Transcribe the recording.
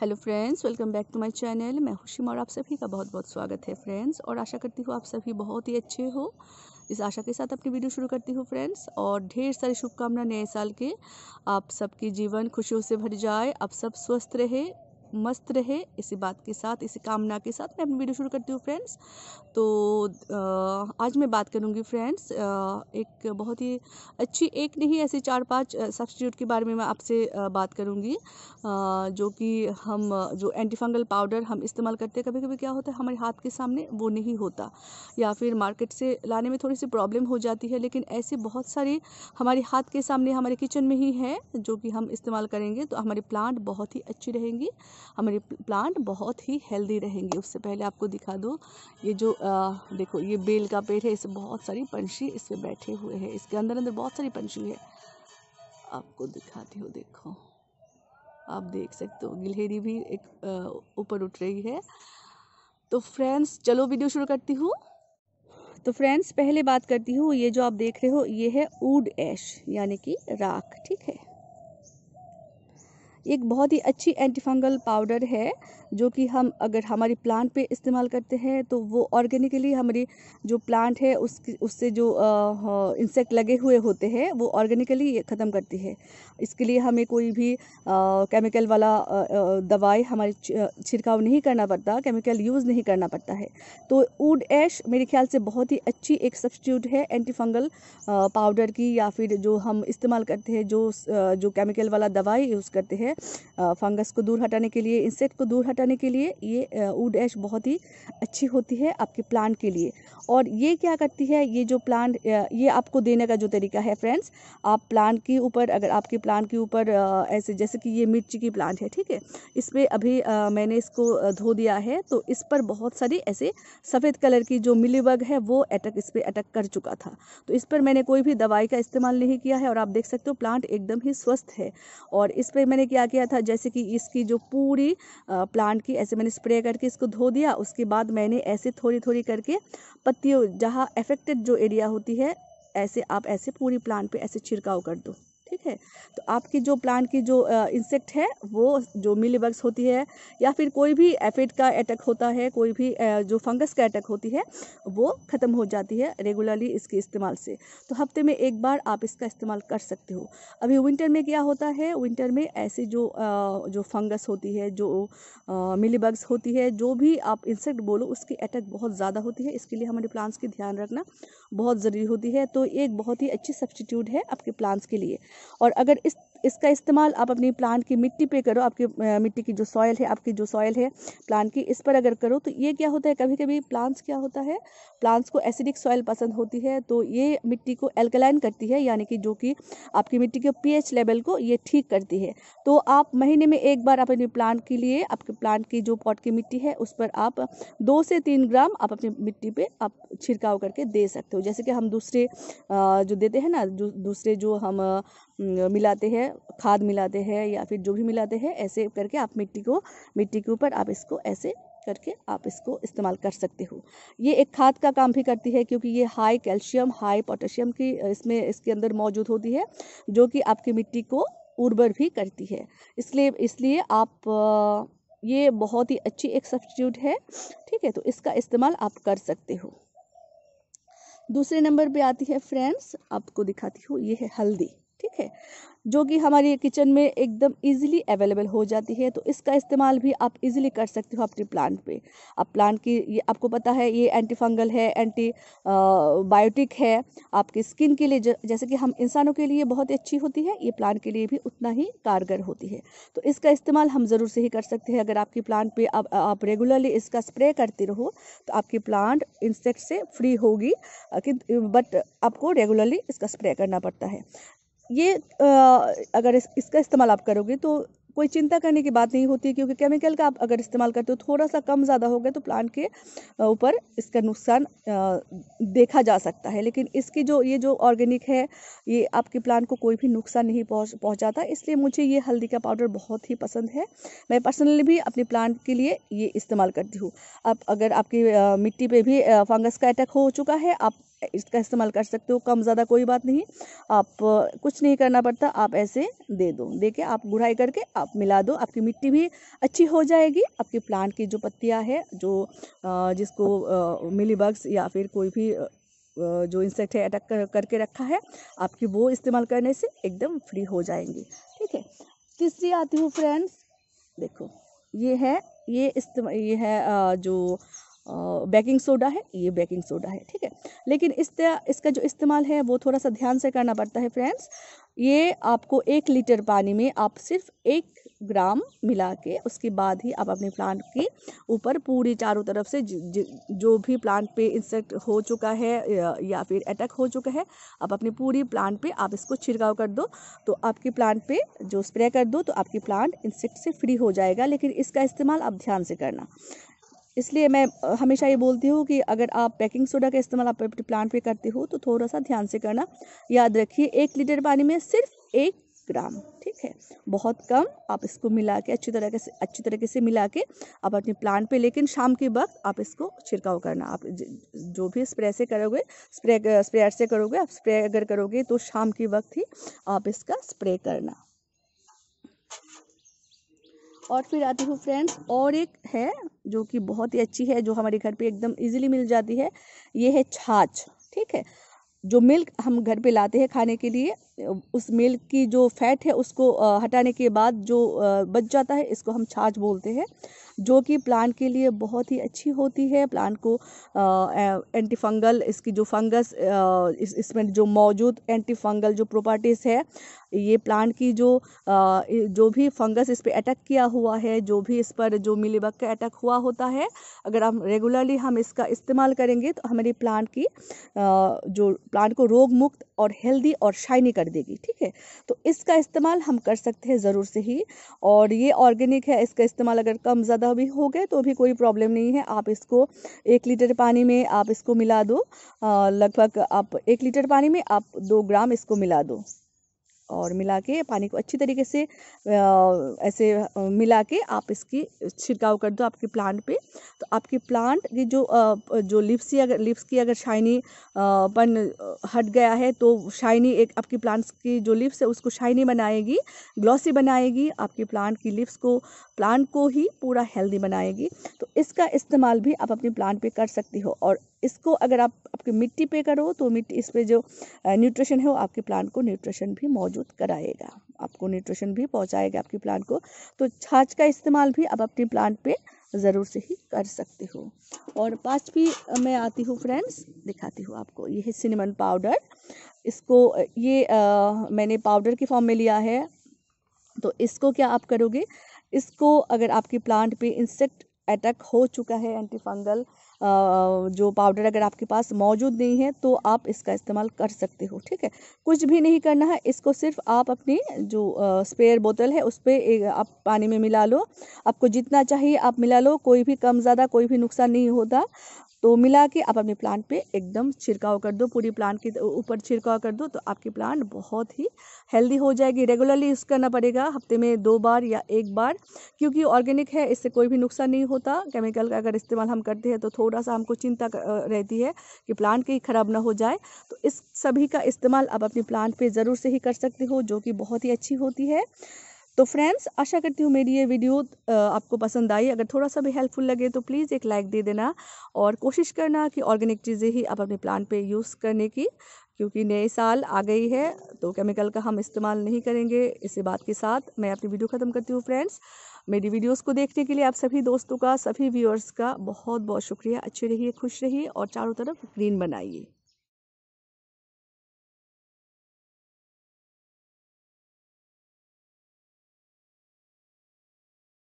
hello friends welcome back to my channel मैं खुशी मौर आप सभी का बहुत बहुत स्वागत है फ्रेंड्स और आशा करती हूँ आप सभी बहुत ही अच्छे हो इस आशा के साथ अपनी वीडियो शुरू करती हूँ फ्रेंड्स और ढेर सारी शुभकामना नए साल के आप सबके जीवन खुशियों से भर जाए आप सब स्वस्थ रहे मस्त रहे इसी बात के साथ इसी कामना के साथ मैं अपनी वीडियो शुरू करती हूँ फ्रेंड्स तो आज मैं बात करूँगी फ्रेंड्स एक बहुत ही अच्छी एक नहीं ऐसे चार पांच सब्सटीट्यूट के बारे में मैं आपसे बात करूँगी जो कि हम जो एंटी फंगल पाउडर हम इस्तेमाल करते हैं कभी कभी क्या होता है हमारे हाथ के सामने वो नहीं होता या फिर मार्केट से लाने में थोड़ी सी प्रॉब्लम हो जाती है लेकिन ऐसे बहुत सारे हमारे हाथ के सामने हमारे किचन में ही है जो कि हम इस्तेमाल करेंगे तो हमारे प्लांट बहुत ही अच्छी रहेंगी हमारे प्लांट बहुत ही हेल्दी रहेंगे उससे पहले आपको दिखा दो ये जो आ, देखो ये बेल का पेड़ है इसे बहुत सारी पंछी इसमें बैठे हुए हैं इसके अंदर अंदर बहुत सारी पंछी है आपको दिखाती हूँ देखो आप देख सकते हो गिलहरी भी एक ऊपर उठ रही है तो फ्रेंड्स चलो वीडियो शुरू करती हूँ तो फ्रेंड्स पहले बात करती हूँ ये जो आप देख रहे हो ये है ऊड ऐश यानी कि राख ठीक है एक बहुत ही अच्छी एंटीफंगल पाउडर है जो कि हम अगर हमारी प्लांट पे इस्तेमाल करते हैं तो वो ऑर्गेनिकली हमारी जो प्लांट है उसकी उससे जो इंसेक्ट लगे हुए होते हैं वो ऑर्गेनिकली ख़त्म करती है इसके लिए हमें कोई भी केमिकल वाला दवाई हमारे छिड़काव नहीं करना पड़ता केमिकल यूज़ नहीं करना पड़ता है तो ऊड ऐश मेरे ख्याल से बहुत ही अच्छी एक सब्सिट्यूट है एंटीफंगल पाउडर की या फिर जो हम इस्तेमाल करते हैं जो जो केमिकल वाला दवाई यूज़ करते हैं है फंगस को दूर हटाने के लिए इंसेक्ट को दूर हटाने के लिए ये वुड ऐश बहुत ही अच्छी होती है आपके प्लांट के लिए और ये क्या करती है ये जो प्लांट ये आपको देने का जो तरीका है फ्रेंड्स आप प्लांट के ऊपर अगर आपके प्लांट के ऊपर ऐसे जैसे कि ये मिर्ची की प्लांट है ठीक है इस पर अभी मैंने इसको धो दिया है तो इस पर बहुत सारी ऐसे सफ़ेद कलर की जो मिलीबग है वो अटक इस पर अटक कर चुका था तो इस पर मैंने कोई भी दवाई का इस्तेमाल नहीं किया है और आप देख सकते हो प्लांट एकदम ही स्वस्थ है और इस पर मैंने क्या किया था जैसे कि इसकी जो पूरी प्लांट की ऐसे मैंने स्प्रे करके इसको धो दिया उसके बाद मैंने ऐसे थोड़ी थोड़ी करके पत्तियों जहाँ अफेक्टेड जो एरिया होती है ऐसे आप ऐसे पूरी प्लांट पे ऐसे छिड़काव कर दो ठीक है तो आपकी जो प्लांट की जो इंसेक्ट है वो जो मिलीबग्स होती है या फिर कोई भी एफिड का अटैक होता है कोई भी जो फंगस का अटैक होती है वो ख़त्म हो जाती है रेगुलरली इसके इस्तेमाल से तो हफ्ते में एक बार आप इसका इस्तेमाल कर सकते हो अभी विंटर में क्या होता है विंटर में ऐसी जो जो फंगस होती है जो मिलीबग्स होती है जो भी आप इंसेक्ट बोलो उसकी अटैक बहुत ज़्यादा होती है इसके लिए हमारे प्लांट्स की ध्यान रखना बहुत ज़रूरी होती है तो एक बहुत ही अच्छी सब्सटीट्यूट है आपके प्लांट्स के लिए और अगर इस इसका इस्तेमाल आप अपनी प्लांट की मिट्टी पे करो आपकी मिट्टी की जो सॉयल है आपकी जो सॉयल है प्लांट की इस पर अगर करो तो ये क्या होता है कभी कभी प्लांट्स क्या होता है प्लांट्स को एसिडिक सॉयल पसंद होती है तो ये मिट्टी को एल्कलाइन करती है यानी कि जो कि आपकी मिट्टी के पीएच लेवल को ये ठीक करती है तो आप महीने में एक बार अपने प्लांट के लिए आपके प्लांट की जो पॉट की मिट्टी है उस पर आप दो से तीन ग्राम आप अपनी मिट्टी पर आप छिड़काव करके दे सकते हो जैसे कि हम दूसरे जो देते हैं ना दूसरे जो हम मिलाते हैं खाद मिलाते हैं या फिर जो भी मिलाते हैं ऐसे करके आप मिट्टी को मिट्टी के ऊपर आप इसको ऐसे करके आप इसको इस्तेमाल कर सकते हो ये एक खाद का काम भी करती है क्योंकि ये हाई कैल्शियम हाई पोटेशियम की इसमें इसके अंदर मौजूद होती है जो कि आपकी मिट्टी को उर्वर भी करती है इसलिए इसलिए आप ये बहुत ही अच्छी एक सब्सिट्यूट है ठीक है तो इसका इस्तेमाल आप कर सकते हो दूसरे नंबर पे आती है फ्रेंड्स आपको दिखाती हूँ ये है हल्दी ठीक है जो कि हमारी किचन में एकदम इजीली अवेलेबल हो जाती है तो इसका इस्तेमाल भी आप इजीली कर सकते हो अपने प्लांट पे आप प्लांट की ये आपको पता है ये एंटी फंगल है एंटी बायोटिक है आपकी स्किन के लिए जैसे कि हम इंसानों के लिए बहुत अच्छी होती है ये प्लांट के लिए भी उतना ही कारगर होती है तो इसका इस्तेमाल हम ज़रूर से ही कर सकते हैं अगर आपकी प्लांट पर आप, आप रेगुलरली इसका स्प्रे करते रहो तो आपकी प्लांट इंसेक्ट से फ्री होगी बट आपको रेगुलरली इसका स्प्रे करना पड़ता है ये अगर इस, इसका इस्तेमाल आप करोगे तो कोई चिंता करने की बात नहीं होती क्योंकि केमिकल का आप अगर इस्तेमाल करते हो थोड़ा सा कम ज़्यादा हो गया तो प्लांट के ऊपर इसका नुकसान देखा जा सकता है लेकिन इसकी जो ये जो ऑर्गेनिक है ये आपके प्लांट को कोई भी नुकसान नहीं पहुँच पहुँचाता इसलिए मुझे ये हल्दी का पाउडर बहुत ही पसंद है मैं पर्सनली भी अपने प्लांट के लिए ये इस्तेमाल करती हूँ अब अगर आपकी मिट्टी पर भी फंगस का अटैक हो चुका है आप इसका इस्तेमाल कर सकते हो कम ज़्यादा कोई बात नहीं आप कुछ नहीं करना पड़ता आप ऐसे दे दो देखे आप गुड़ाई करके आप मिला दो आपकी मिट्टी भी अच्छी हो जाएगी आपके प्लांट की जो पत्तियाँ है जो जिसको मिलीबग्स या फिर कोई भी जो इंसेक्ट है अटक कर, करके रखा है आपकी वो इस्तेमाल करने से एकदम फ्री हो जाएंगी ठीक है तीसरी आती हूँ फ्रेंड्स देखो ये है ये इस्तेमाल ये है जो बेकिंग सोडा है ये बेकिंग सोडा है ठीक है लेकिन इस इसका जो इस्तेमाल है वो थोड़ा सा ध्यान से करना पड़ता है फ्रेंड्स ये आपको एक लीटर पानी में आप सिर्फ एक ग्राम मिला के उसके बाद ही आप अपने प्लांट के ऊपर पूरी चारों तरफ से ज, ज, जो भी प्लांट पे इंसेक्ट हो चुका है या, या फिर अटैक हो चुका है आप अपने पूरी प्लांट पे आप इसको छिड़काव कर दो तो आपके प्लांट पे जो स्प्रे कर दो तो आपकी प्लांट इंसेक्ट से फ्री हो जाएगा लेकिन इसका इस्तेमाल आप ध्यान से करना इसलिए मैं हमेशा ये बोलती हूँ कि अगर आप बेकिंग सोडा का इस्तेमाल आप अपने प्लांट पे करते हो तो थोड़ा सा ध्यान से करना याद रखिए एक लीटर पानी में सिर्फ एक ग्राम ठीक है बहुत कम आप इसको मिला के अच्छी तरह से अच्छी तरीके से मिला के आप अपने प्लांट पे लेकिन शाम के वक्त आप इसको छिड़काव करना आप जो भी स्प्रे से करोगे स्प्रे स्प्रेयर से करोगे आप स्प्रे अगर करोगे तो शाम के वक्त ही आप इसका स्प्रे करना और फिर आती हूँ फ्रेंड्स और एक है जो कि बहुत ही अच्छी है जो हमारे घर पे एकदम इजीली मिल जाती है ये है छाछ ठीक है जो मिल्क हम घर पे लाते हैं खाने के लिए उस मिल्क की जो फैट है उसको हटाने के बाद जो बच जाता है इसको हम छाछ बोलते हैं जो कि प्लांट के लिए बहुत ही अच्छी होती है प्लांट को एंटी फंगल इसकी जो फंगस इस इसमें जो मौजूद एंटी फंगल जो प्रॉपर्टीज़ है ये प्लांट की जो आ, जो भी फंगस इस पर अटैक किया हुआ है जो भी इस पर जो मिलीबग का अटैक हुआ होता है अगर हम रेगुलरली हम इसका इस्तेमाल करेंगे तो हमारी प्लांट की आ, जो प्लांट को रोग मुक्त और हेल्दी और शाइनी कर देगी ठीक है तो इसका इस्तेमाल हम कर सकते हैं ज़रूर से ही और ये ऑर्गेनिक है इसका इस्तेमाल अगर कम ज़्यादा भी हो गया तो भी कोई प्रॉब्लम नहीं है आप इसको एक लीटर पानी में आप इसको मिला दो लगभग आप एक लीटर पानी में आप दो ग्राम इसको मिला दो और मिला के पानी को अच्छी तरीके से ऐसे मिला के आप इसकी छिड़काव कर दो आपके प्लांट पे तो आपके प्लांट की जो जो लिप्स अगर लिप्स की अगर शाइनी पन हट गया है तो शाइनी एक आपकी प्लांट्स की जो लिप्स है उसको शाइनी बनाएगी ग्लॉसी बनाएगी आपके प्लांट की लिप्स को प्लांट को ही पूरा हेल्दी बनाएगी तो इसका इस्तेमाल भी आप अपने प्लांट पे कर सकती हो और इसको अगर आप आपकी मिट्टी पे करो तो मिट्टी इस पर जो न्यूट्रिशन है वो आपके प्लांट को न्यूट्रिशन भी मौजूद कराएगा आपको न्यूट्रिशन भी पहुँचाएगा आपके प्लांट को तो छाछ का इस्तेमाल भी आप अपने प्लांट पर ज़रूर से ही कर सकते हो और पाँचवीं मैं आती हूँ फ्रेंड्स दिखाती हूँ आपको ये है सिनेमन पाउडर इसको ये आ, मैंने पाउडर के फॉर्म में लिया है तो इसको क्या आप करोगे इसको अगर आपके प्लांट पे इंसेक्ट अटैक हो चुका है एंटीफंगल जो पाउडर अगर आपके पास मौजूद नहीं है तो आप इसका इस्तेमाल कर सकते हो ठीक है कुछ भी नहीं करना है इसको सिर्फ आप अपनी जो स्पेयर बोतल है उस पर आप पानी में मिला लो आपको जितना चाहिए आप मिला लो कोई भी कम ज़्यादा कोई भी नुकसान नहीं होता तो मिला के आप अपने प्लांट पे एकदम छिड़काव कर दो पूरी प्लांट के ऊपर छिड़काव कर दो तो आपकी प्लांट बहुत ही हेल्दी हो जाएगी रेगुलरली यूज़ करना पड़ेगा हफ्ते में दो बार या एक बार क्योंकि ऑर्गेनिक है इससे कोई भी नुकसान नहीं होता केमिकल का अगर इस्तेमाल हम करते हैं तो थोड़ा सा हमको चिंता रहती है कि प्लांट कहीं ख़राब ना हो जाए तो इस सभी का इस्तेमाल आप अपने प्लांट पर ज़रूर से ही कर सकते हो जो कि बहुत ही अच्छी होती है तो फ्रेंड्स आशा करती हूँ मेरी ये वीडियो आपको पसंद आई अगर थोड़ा सा भी हेल्पफुल लगे तो प्लीज़ एक लाइक दे देना और कोशिश करना कि ऑर्गेनिक चीज़ें ही आप अपने प्लांट पे यूज़ करने की क्योंकि नए साल आ गई है तो केमिकल का हम इस्तेमाल नहीं करेंगे इसी बात के साथ मैं अपनी वीडियो ख़त्म करती हूँ फ्रेंड्स मेरी वीडियोज़ को देखने के लिए आप सभी दोस्तों का सभी व्यूअर्स का बहुत बहुत शुक्रिया अच्छे रहिए खुश रहिए और चारों तरफ ग्रीन बनाइए